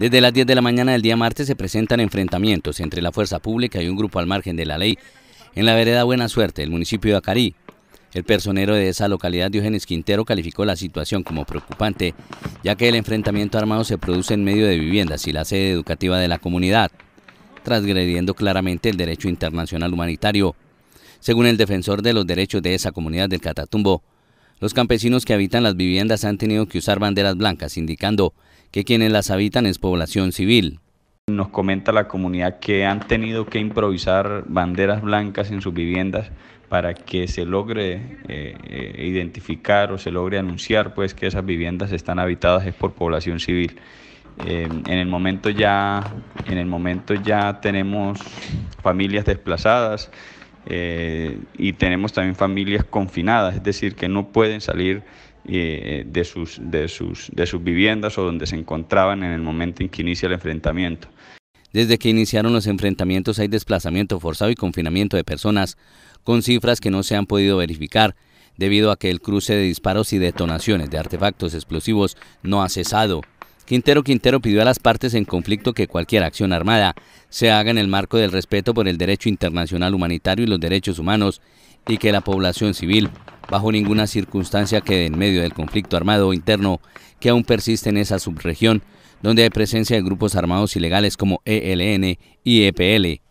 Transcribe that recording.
Desde las 10 de la mañana del día martes se presentan enfrentamientos entre la fuerza pública y un grupo al margen de la ley en la vereda Buena Suerte, el municipio de Acarí. El personero de esa localidad, Diógenes Quintero, calificó la situación como preocupante, ya que el enfrentamiento armado se produce en medio de viviendas y la sede educativa de la comunidad, transgrediendo claramente el derecho internacional humanitario. Según el defensor de los derechos de esa comunidad del Catatumbo, los campesinos que habitan las viviendas han tenido que usar banderas blancas, indicando que quienes las habitan es población civil. Nos comenta la comunidad que han tenido que improvisar banderas blancas en sus viviendas para que se logre eh, eh, identificar o se logre anunciar pues que esas viviendas están habitadas es por población civil. Eh, en el momento ya en el momento ya tenemos familias desplazadas, eh, y tenemos también familias confinadas, es decir, que no pueden salir eh, de, sus, de, sus, de sus viviendas o donde se encontraban en el momento en que inicia el enfrentamiento. Desde que iniciaron los enfrentamientos hay desplazamiento forzado y confinamiento de personas, con cifras que no se han podido verificar, debido a que el cruce de disparos y detonaciones de artefactos explosivos no ha cesado. Quintero Quintero pidió a las partes en conflicto que cualquier acción armada se haga en el marco del respeto por el derecho internacional humanitario y los derechos humanos y que la población civil bajo ninguna circunstancia quede en medio del conflicto armado interno que aún persiste en esa subregión donde hay presencia de grupos armados ilegales como ELN y EPL